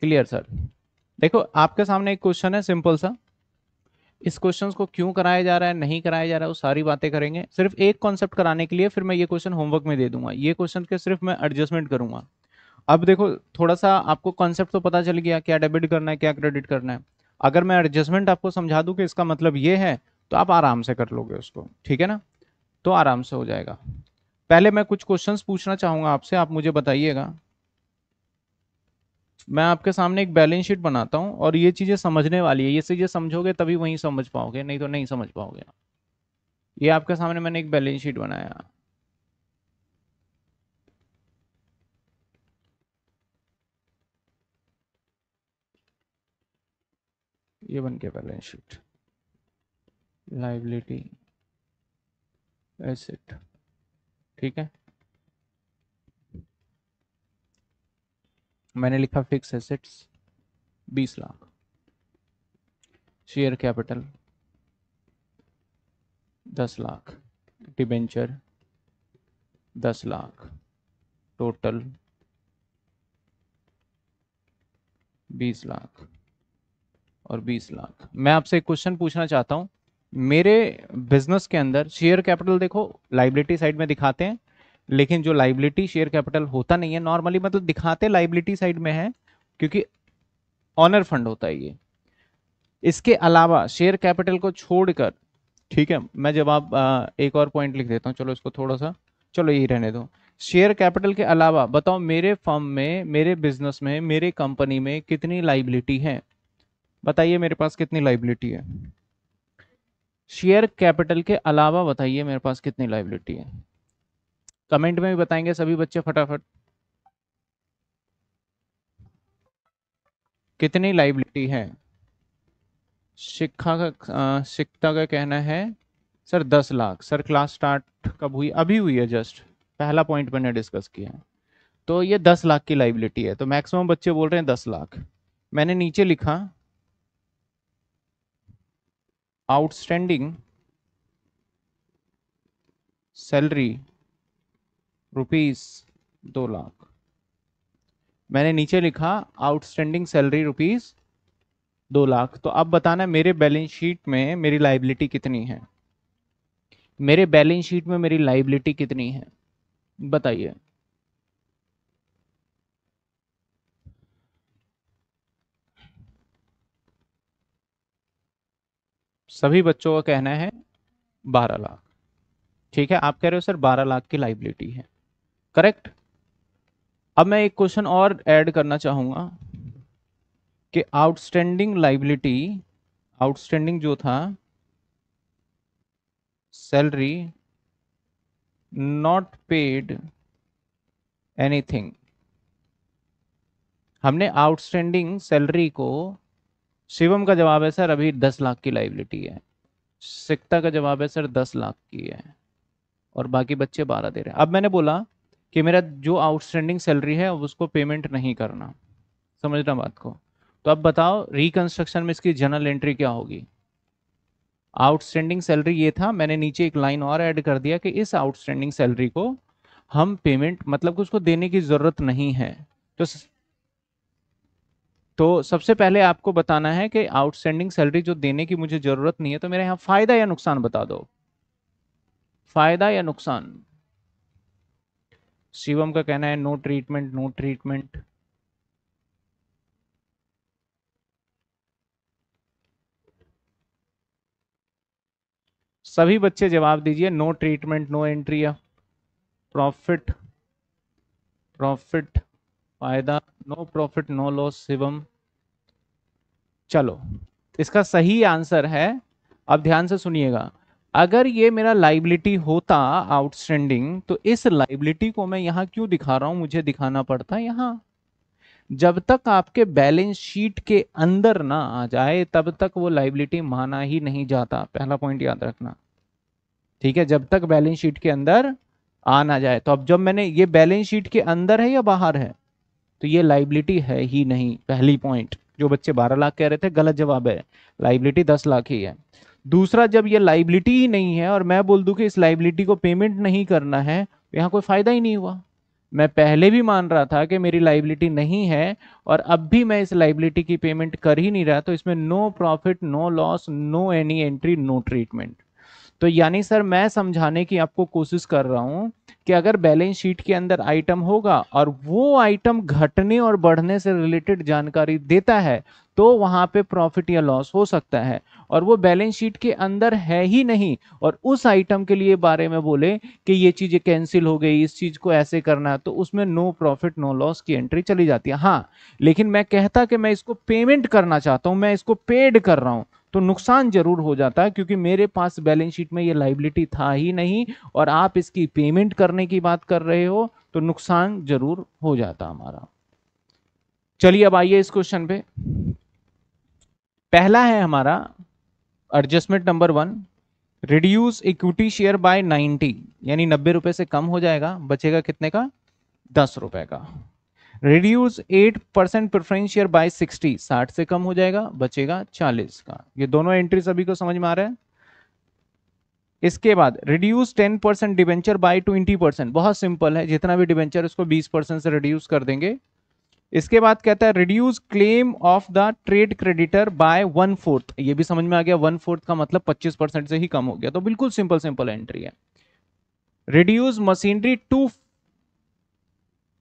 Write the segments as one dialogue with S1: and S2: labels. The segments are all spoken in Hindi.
S1: क्लियर सर देखो आपके सामने एक क्वेश्चन है सिंपल सा इस क्वेश्चन को क्यों कराया जा रहा है नहीं कराया जा रहा है वो सारी बातें करेंगे सिर्फ एक कॉन्सेप्ट कराने के लिए फिर मैं ये क्वेश्चन होमवर्क में दे दूंगा ये क्वेश्चन के सिर्फ मैं एडजस्टमेंट करूंगा अब देखो थोड़ा सा आपको कॉन्सेप्ट तो पता चल गया क्या डेबिट करना है क्या क्रेडिट करना है अगर मैं एडजस्टमेंट आपको समझा दूँ कि इसका मतलब ये है तो आप आराम से कर लोगे उसको ठीक है ना तो आराम से हो जाएगा पहले मैं कुछ क्वेश्चन पूछना चाहूँगा आपसे आप मुझे बताइएगा मैं आपके सामने एक बैलेंस शीट बनाता हूँ और ये चीज़ें समझने वाली है ये चीज़ें समझोगे तभी वहीं समझ पाओगे नहीं तो नहीं समझ पाओगे ये आपके सामने मैंने एक बैलेंस शीट बनाया ये बन गया बैलेंस शीट लाइबिलिटी एसेट ठीक है मैंने लिखा फिक्स एसेट्स बीस लाख शेयर कैपिटल दस लाख डिबेंचर दस लाख टोटल बीस लाख और बीस लाख मैं आपसे एक क्वेश्चन पूछना चाहता हूं मेरे बिजनेस के अंदर शेयर कैपिटल देखो लाइबिलिटी साइड में दिखाते हैं लेकिन जो लाइबिलिटी शेयर कैपिटल होता नहीं है नॉर्मली मतलब तो दिखाते लाइबिलिटी साइड में है क्योंकि ऑनर फंड होता है ये इसके अलावा शेयर कैपिटल को छोड़कर ठीक है मैं जब आप एक और पॉइंट लिख देता हूँ चलो इसको थोड़ा सा चलो यही रहने दो शेयर कैपिटल के अलावा बताओ मेरे फर्म में मेरे बिजनेस में मेरे कंपनी में कितनी लाइबिलिटी है बताइए मेरे पास कितनी लाइबिलिटी है शेयर कैपिटल के अलावा बताइए मेरे पास कितनी लाइबिलिटी है कमेंट में भी बताएंगे सभी बच्चे फटाफट कितनी लाइबिलिटी है शिक्षा का शिक्षा का कहना है सर दस लाख सर क्लास स्टार्ट कब हुई अभी हुई है जस्ट पहला पॉइंट मैंने डिस्कस किया तो ये दस लाख की लाइबिलिटी है तो मैक्सिमम बच्चे बोल रहे हैं दस लाख मैंने नीचे लिखा आउटस्टैंडिंग सैलरी रुपीस दो लाख मैंने नीचे लिखा आउटस्टैंडिंग सैलरी रुपीज दो लाख तो अब बताना मेरे बैलेंस शीट में मेरी लाइबिलिटी कितनी है मेरे बैलेंस शीट में मेरी लाइबिलिटी कितनी है बताइए सभी बच्चों का कहना है बारह लाख ठीक है आप कह रहे हो सर बारह लाख की लाइबिलिटी है करेक्ट अब मैं एक क्वेश्चन और ऐड करना चाहूंगा कि आउटस्टैंडिंग लाइबिलिटी आउटस्टैंडिंग जो था सैलरी नॉट पेड एनीथिंग हमने आउटस्टैंडिंग सैलरी को शिवम का जवाब है सर अभी दस लाख की लाइबिलिटी है सिक्ता का जवाब है सर दस लाख की है और बाकी बच्चे बारह दे रहे हैं अब मैंने बोला कि मेरा जो आउटस्टैंडिंग सैलरी है उसको पेमेंट नहीं करना समझना बात को तो अब बताओ रिकंस्ट्रक्शन में इसकी जनरल एंट्री क्या होगी आउटस्टैंडिंग सैलरी ये था मैंने नीचे एक लाइन और ऐड कर दिया कि इस आउटस्टैंडिंग सैलरी को हम पेमेंट मतलब कि उसको देने की ज़रूरत नहीं है तो तो सबसे पहले आपको बताना है कि आउटस्टैंडिंग सैलरी जो देने की मुझे ज़रूरत नहीं है तो मेरे यहां फ़ायदा या नुकसान बता दो फ़ायदा या नुकसान शिवम का कहना है नो ट्रीटमेंट नो ट्रीटमेंट सभी बच्चे जवाब दीजिए नो ट्रीटमेंट नो एंट्री या प्रॉफिट प्रॉफिट फायदा no profit no loss Shivam चलो इसका सही आंसर है अब ध्यान से सुनिएगा अगर ये मेरा लाइबिलिटी होता आउटस्टैंडिंग तो इस लाइबिलिटी को मैं यहां क्यों दिखा रहा हूं मुझे दिखाना पड़ता यहां जब तक आपके बैलेंस शीट के अंदर ना आ जाए तब तक वो लाइबिलिटी माना ही नहीं जाता पहला पॉइंट याद रखना ठीक है जब तक बैलेंस शीट के अंदर आ ना जाए तो अब जब मैंने ये बैलेंस शीट के अंदर है या बाहर है तो ये लाइबिलिटी है ही नहीं पहली पॉइंट जो बच्चे बारह लाख कह रहे थे गलत जवाब है लाइबिलिटी दस लाख ही है दूसरा जब ये लाइबिलिटी ही नहीं है और मैं बोल दूँ कि इस लाइबिलिटी को पेमेंट नहीं करना है तो यहाँ कोई फ़ायदा ही नहीं हुआ मैं पहले भी मान रहा था कि मेरी लाइबिलिटी नहीं है और अब भी मैं इस लाइबिलिटी की पेमेंट कर ही नहीं रहा तो इसमें no profit no loss no any entry no treatment तो यानी सर मैं समझाने की आपको कोशिश कर रहा हूँ कि अगर बैलेंस शीट के अंदर आइटम होगा और वो आइटम घटने और बढ़ने से रिलेटेड जानकारी देता है तो वहां पे प्रॉफिट या लॉस हो सकता है और वो बैलेंस शीट के अंदर है ही नहीं और उस आइटम के लिए बारे में बोले कि ये चीज़ें कैंसिल हो गई इस चीज़ को ऐसे करना है तो उसमें नो प्रॉफिट नो लॉस की एंट्री चली जाती है हाँ लेकिन मैं कहता कि मैं इसको पेमेंट करना चाहता हूँ मैं इसको पेड कर रहा हूँ तो नुकसान जरूर हो जाता है क्योंकि मेरे पास बैलेंस शीट में ये लाइबिलिटी था ही नहीं और आप इसकी पेमेंट करने की बात कर रहे हो तो नुकसान जरूर हो जाता हमारा चलिए अब आइए इस क्वेश्चन पे पहला है हमारा adjustment number one reduce equity share by 90 यानी नब्बे रुपए से कम हो जाएगा बचेगा कितने का दस रुपए का reduce eight percent preference share by sixty साठ से कम हो जाएगा बचेगा चालीस का ये दोनों एंट्री सभी को समझ में आ रहा है इसके बाद reduce ten percent debenture by twenty percent बहुत सिंपल है जितना भी डिवेंचर उसको बीस परसेंट से रिड्यूस कर देंगे इसके बाद कहता है reduce claim of the trade creditor by one fourth ये भी समझ में आ गया वन फोर्थ का मतलब पच्चीस परसेंट से ही कम हो गया तो बिल्कुल सिंपल सिंपल एंट्री है reduce machinery to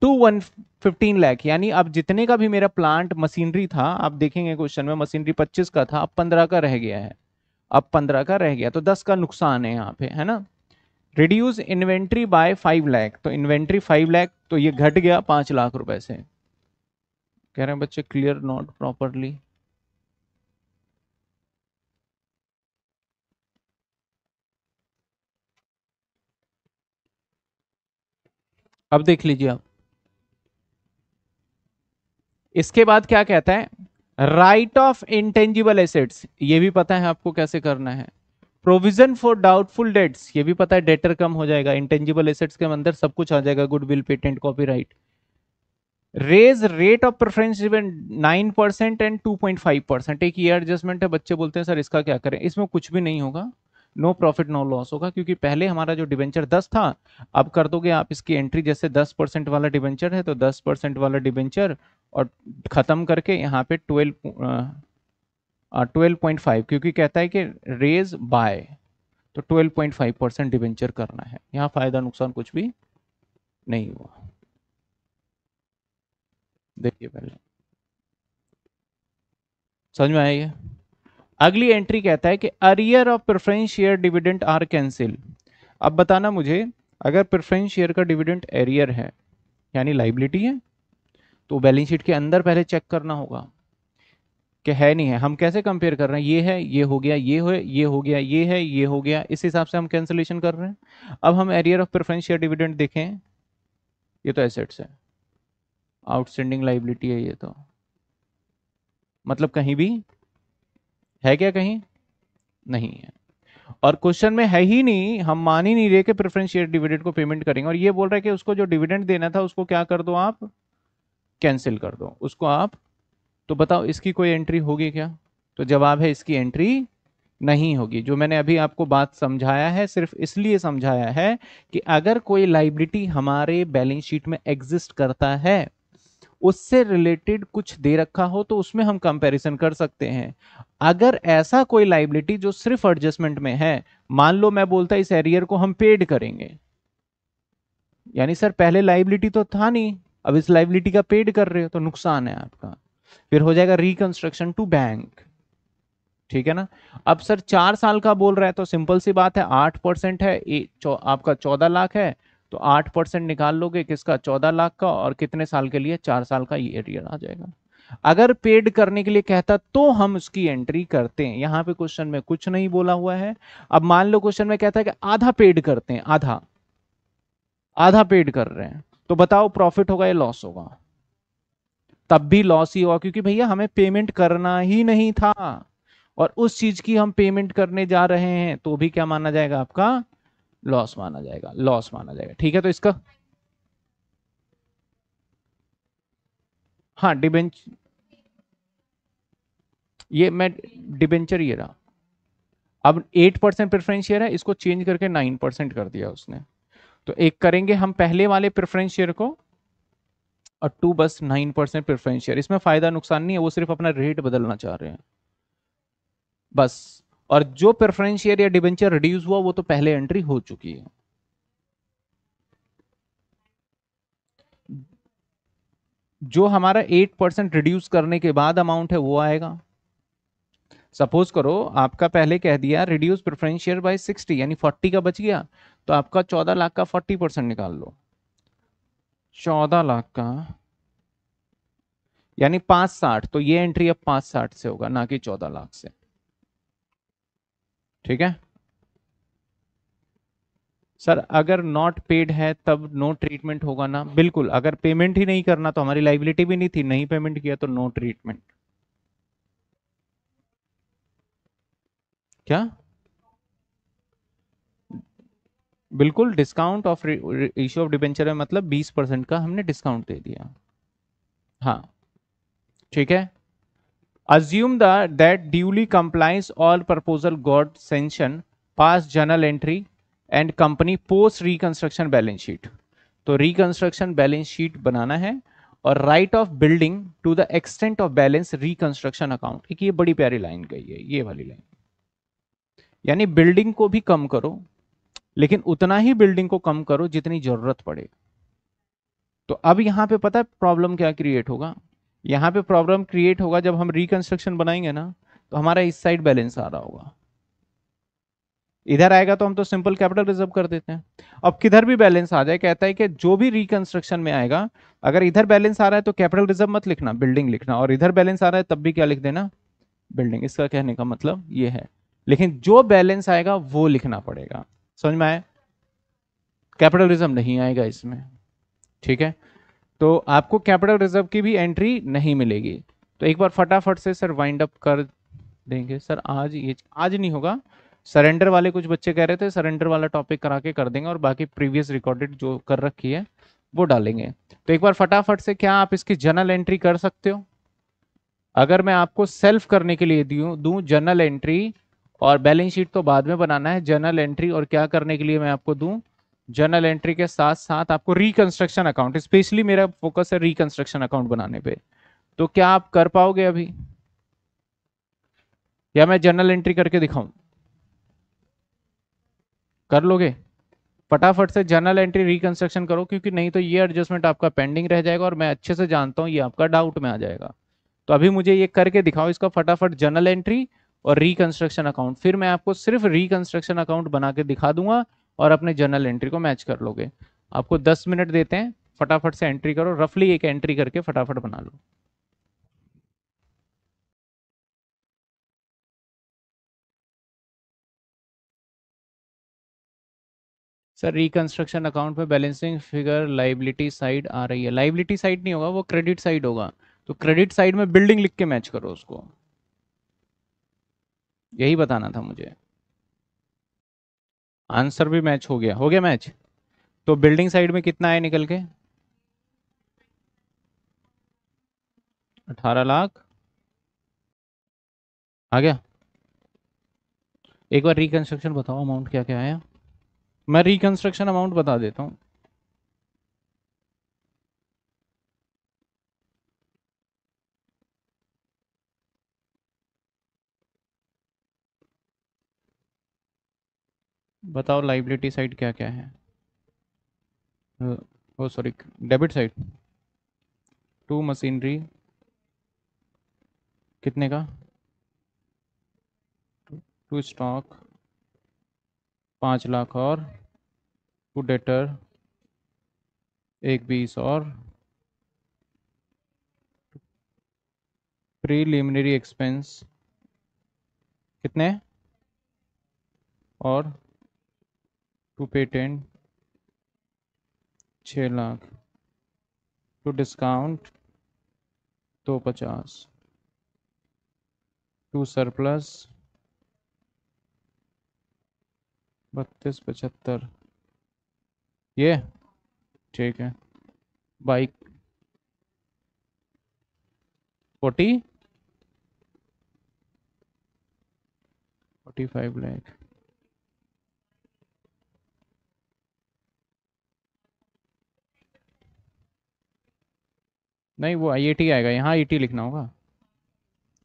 S1: two one fifteen lakh यानी अब जितने का भी मेरा प्लांट मशीनरी था आप देखेंगे क्वेश्चन में मशीनरी पच्चीस का था अब पंद्रह का रह गया है अब पंद्रह का रह गया तो दस का नुकसान है यहाँ पे है ना reduce inventory by five lakh तो इन्वेंट्री फाइव लैख तो ये घट गया पांच लाख रुपए से कह रहे हैं बच्चे क्लियर नॉट प्रॉपरली अब देख लीजिए आप इसके बाद क्या कहता है राइट ऑफ इंटेंजिबल एसेट्स ये भी पता है आपको कैसे करना है प्रोविजन फॉर डाउटफुल डेट्स ये भी पता है डेटर कम हो जाएगा इंटेंजिबल एसेट्स के अंदर सब कुछ आ जाएगा goodwill patent right raise rate of preference nine percent and two point five percent एक ये एडजस्टमेंट है बच्चे बोलते हैं सर इसका क्या करें इसमें कुछ भी नहीं होगा नो प्रॉफिट नो लॉस होगा क्योंकि पहले हमारा जो डिवेंचर 10 था अब कर दोगे आप इसकी एंट्री जैसे 10 परसेंट वाला डिवेंचर है तो 10 परसेंट वाला डिवेंचर और ख़त्म करके यहाँ पे 12 ट्वेल्व पॉइंट फाइव क्योंकि कहता है कि रेज बाय तो 12.5 परसेंट डिवेंचर करना है यहाँ फ़ायदा नुकसान कुछ भी नहीं हुआ देखिए पहले समझ में आइए अगली एंट्री कहता है कि arrear of preference share dividend are cancel अब बताना मुझे अगर प्रेफरेंस शेयर का डिविडेंट एरियर है यानी लाइबिलिटी है तो बैलेंस शीट के अंदर पहले चेक करना होगा कि है नहीं है हम कैसे कंपेयर कर रहे हैं ये है ये हो गया ये हो ये हो गया ये है ये हो गया इस हिसाब से हम कैंसिलेशन कर रहे हैं अब हम arrear of preference share dividend देखें ये तो एसेट्स है आउटस्टैंडिंग लाइबिलिटी है ये तो मतलब कहीं भी है क्या कहीं नहीं है और क्वेश्चन में है ही नहीं हम मान ही नहीं रहे कि प्रेफरेंस शेयर डिविडेंड को पेमेंट करेंगे और ये बोल रहा है कि उसको जो डिविडेंड देना था उसको क्या कर दो आप कैंसिल कर दो उसको आप तो बताओ इसकी कोई एंट्री होगी क्या तो जवाब है इसकी एंट्री नहीं होगी जो मैंने अभी आपको बात समझाया है सिर्फ इसलिए समझाया है कि अगर कोई लाइबिलिटी हमारे बैलेंस शीट में एग्जिस्ट करता है उससे रिलेटेड कुछ दे रखा हो तो उसमें हम कंपैरिजन कर सकते हैं अगर ऐसा कोई लाइबिलिटी जो सिर्फ एडजस्टमेंट में है मान लो मैं बोलता इस एरियर को हम पेड करेंगे यानी सर पहले लाइबिलिटी तो था नहीं अब इस लाइबिलिटी का पेड कर रहे हो तो नुकसान है आपका फिर हो जाएगा रिकंस्ट्रक्शन टू बैंक ठीक है ना अब सर चार साल का बोल रहा है तो सिंपल सी बात है आठ परसेंट है ए, चौ, आपका चौदह लाख है तो आठ परसेंट निकाल लोगे किसका चौदह लाख का और कितने साल के लिए चार साल का ये एरियर आ जाएगा अगर पेड करने के लिए कहता तो हम उसकी एंट्री करते हैं यहाँ पे क्वेश्चन में कुछ नहीं बोला हुआ है अब मान लो क्वेश्चन में कहता है कि आधा पेड करते हैं आधा आधा पेड कर रहे हैं तो बताओ प्रॉफिट होगा या लॉस होगा तब भी लॉस ही होगा क्योंकि भैया हमें पेमेंट करना ही नहीं था और उस चीज की हम पेमेंट करने जा रहे हैं तो भी क्या माना जाएगा आपका लॉस माना जाएगा लॉस माना जाएगा ठीक है तो इसका हाँ डिबेंच ये मैं डिबेंचर ये रहा अब एट परसेंट प्रेफरेंस शेयर है इसको चेंज करके नाइन परसेंट कर दिया उसने तो एक करेंगे हम पहले वाले प्रेफरेंस शेयर को और टू बस नाइन परसेंट प्रेफरेंस शेयर इसमें फायदा नुकसान नहीं है वो सिर्फ अपना रेट बदलना चाह रहे हैं बस और जो प्रेफरेंस शेयर या डिबेंचर रिड्यूस हुआ वो तो पहले एंट्री हो चुकी है जो हमारा एट परसेंट रिड्यूस करने के बाद अमाउंट है वो आएगा सपोज करो आपका पहले कह दिया reduce preference share by sixty यानी फोर्टी का बच गया तो आपका चौदह लाख का फोर्टी परसेंट निकाल लो चौदह लाख का यानी पांच साठ तो ये एंट्री अब पांच साठ से होगा ना कि चौदह लाख से ठीक है सर अगर नॉट पेड है तब नो ट्रीटमेंट होगा ना बिल्कुल अगर पेमेंट ही नहीं करना तो हमारी लाइबिलिटी भी नहीं थी नहीं पेमेंट किया तो नो ट्रीटमेंट क्या बिल्कुल discount of issue of debenture में मतलब 20 परसेंट का हमने डिस्काउंट दे दिया हाँ ठीक है assume the that duly complies all proposal got sanction past journal entry and company post reconstruction balance sheet तो रिकंस्ट्रक्शन बैलेंस शीट बनाना है और write off building to the extent of balance reconstruction account एक ये बड़ी प्यारी लाइन गई है ये वाली लाइन यानी बिल्डिंग को भी कम करो लेकिन उतना ही बिल्डिंग को कम करो जितनी जरूरत पड़े तो अब यहां पे पता है प्रॉब्लम क्या क्रिएट होगा यहाँ पे प्रॉब्लम क्रिएट होगा जब हम रिकंस्ट्रक्शन बनाएंगे ना तो हमारा इस साइड बैलेंस आ रहा होगा इधर आएगा तो हम तो सिंपल कैपिटल रिजर्व कर देते हैं अब किधर भी बैलेंस आ जाए कहता है कि जो भी रिकंस्ट्रक्शन में आएगा अगर इधर बैलेंस आ रहा है तो कैपिटल रिजर्व मत लिखना बिल्डिंग लिखना और इधर बैलेंस आ रहा है तब भी क्या लिख देना बिल्डिंग इसका कहने का मतलब ये है लेकिन जो बैलेंस आएगा वो लिखना पड़ेगा समझ में आए कैपिटलिज्म नहीं आएगा इसमें ठीक है तो आपको कैपिटल रिजर्व की भी एंट्री नहीं मिलेगी तो एक बार फटाफट से सर वाइंड अप कर देंगे सर आज ये आज नहीं होगा सरेंडर वाले कुछ बच्चे कह रहे थे सरेंडर वाला टॉपिक करा के कर देंगे और बाकी प्रीवियस रिकॉर्डेड जो कर रखी है वो डालेंगे तो एक बार फटाफट से क्या आप इसकी जनरल एंट्री कर सकते हो अगर मैं आपको सेल्फ करने के लिए दू दूँ जनरल एंट्री और बैलेंस शीट तो बाद में बनाना है जनरल एंट्री और क्या करने के लिए मैं आपको दूँ जर्नल एंट्री के साथ साथ आपको रिकंस्ट्रक्शन अकाउंट स्पेशली मेरा फोकस है रिकंस्ट्रक्शन अकाउंट बनाने पे तो क्या आप कर पाओगे अभी या मैं जर्नल एंट्री करके दिखाऊं कर लोगे फटाफट से जर्नल एंट्री रिकंस्ट्रक्शन करो क्योंकि नहीं तो ये एडजस्टमेंट आपका पेंडिंग रह जाएगा और मैं अच्छे से जानता हूं ये आपका डाउट में आ जाएगा तो अभी मुझे ये करके दिखाओ इसका फटाफट जर्नल एंट्री और रिकंस्ट्रक्शन अकाउंट फिर मैं आपको सिर्फ रिकंस्ट्रक्शन अकाउंट बना के दिखा दूंगा और अपने जर्नल एंट्री को मैच कर लोगे आपको दस मिनट देते हैं फटाफट से एंट्री करो रफली एक एंट्री करके फटाफट बना लो सर रिकंस्ट्रक्शन अकाउंट में बैलेंसिंग फिगर लाइबिलिटी साइड आ रही है लाइबिलिटी साइड नहीं होगा वो क्रेडिट साइड होगा तो क्रेडिट साइड में बिल्डिंग लिख के मैच करो उसको यही बताना था मुझे आंसर भी मैच हो गया हो गया मैच तो बिल्डिंग साइड में कितना आया निकल के अठारह लाख आ गया एक बार रिकंस्ट्रक्शन बताओ अमाउंट क्या क्या आया मैं रिकंस्ट्रक्शन अमाउंट बता देता हूँ बताओ लाइबिलिटी साइड क्या क्या है oh sorry debit side to machinery कितने का टू स्टॉक पाँच लाख और टू डेटर एक बीस और प्रीलिमिनरी एक्सपेंस कितने और टू पेटेंट छः लाख टू डिस्काउंट दो पचास टू सरप्लस बत्तीस पचहत्तर ये ठीक है by forty forty five lakh नहीं वो आई टी e आएगा यहाँ आई टी e लिखना होगा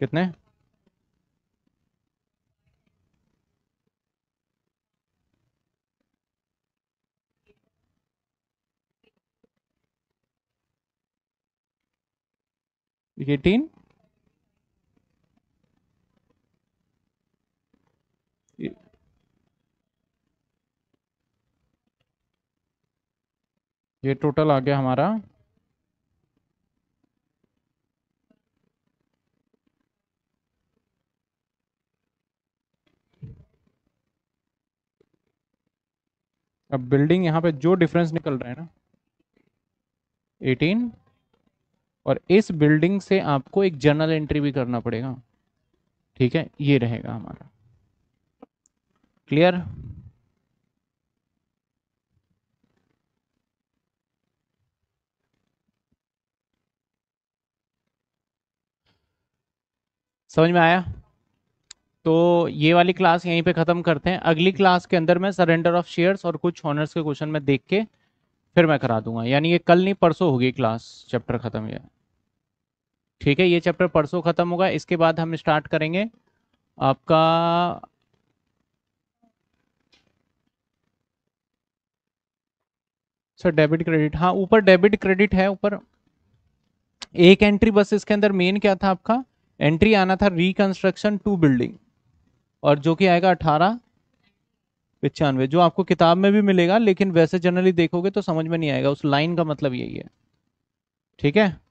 S1: कितने एटीन ये टोटल आ गया हमारा अब बिल्डिंग यहाँ पे जो डिफरेंस निकल रहा है ना 18 और इस बिल्डिंग से आपको एक जर्नल एंट्री भी करना पड़ेगा ठीक है ये रहेगा हमारा क्लियर समझ में आया तो ये वाली क्लास यहीं पे ख़त्म करते हैं अगली क्लास के अंदर मैं सरेंडर ऑफ शेयर्स और कुछ ऑनर्स के क्वेश्चन में देख के फिर मैं करा दूंगा यानी ये कल नहीं परसों होगी क्लास चैप्टर ख़त्म ये ठीक है ये चैप्टर परसों ख़त्म होगा इसके बाद हम स्टार्ट करेंगे आपका सर डेबिट क्रेडिट हाँ ऊपर डेबिट क्रेडिट है ऊपर एक एंट्री बस इसके अंदर मेन क्या था आपका एंट्री आना था रिकंस्ट्रक्शन टू बिल्डिंग और जो कि आएगा अठारह पचानवे जो आपको किताब में भी मिलेगा लेकिन वैसे जनरली देखोगे तो समझ में नहीं आएगा उस लाइन का मतलब यही है ठीक है